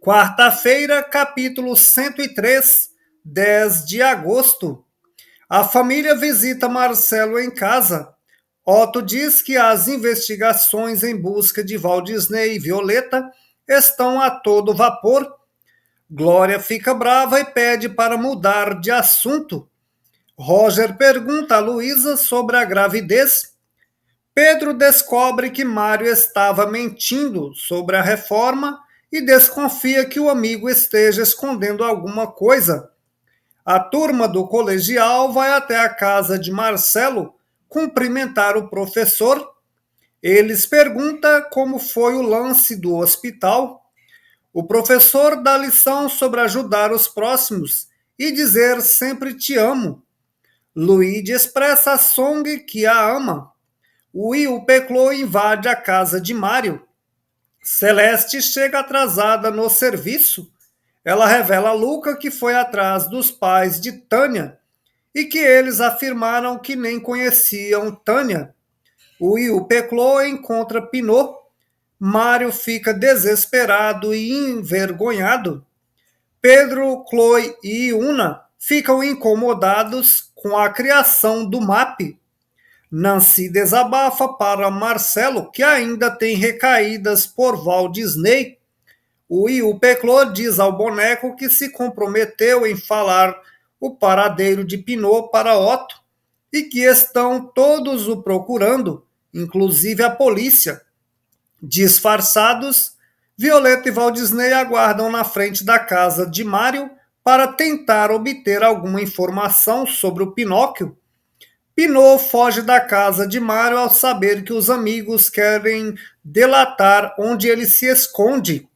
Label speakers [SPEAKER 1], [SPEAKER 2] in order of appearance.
[SPEAKER 1] Quarta-feira, capítulo 103, 10 de agosto. A família visita Marcelo em casa. Otto diz que as investigações em busca de Valdisney e Violeta estão a todo vapor. Glória fica brava e pede para mudar de assunto. Roger pergunta a Luísa sobre a gravidez. Pedro descobre que Mário estava mentindo sobre a reforma e desconfia que o amigo esteja escondendo alguma coisa. A turma do colegial vai até a casa de Marcelo cumprimentar o professor. Eles pergunta como foi o lance do hospital. O professor dá lição sobre ajudar os próximos e dizer sempre te amo. Luíde expressa a Song que a ama. Will Peclo invade a casa de Mário Celeste chega atrasada no serviço. Ela revela a Luca que foi atrás dos pais de Tânia e que eles afirmaram que nem conheciam Tânia. O Yu Peclo encontra Pinot. Mário fica desesperado e envergonhado. Pedro, Chloe e Una ficam incomodados com a criação do MAP Nancy desabafa para Marcelo, que ainda tem recaídas por Walt Disney. O Iu Peclô diz ao boneco que se comprometeu em falar o paradeiro de Pinot para Otto e que estão todos o procurando, inclusive a polícia. Disfarçados, Violeta e Disney aguardam na frente da casa de Mário para tentar obter alguma informação sobre o Pinóquio Pinot foge da casa de Mario ao saber que os amigos querem delatar onde ele se esconde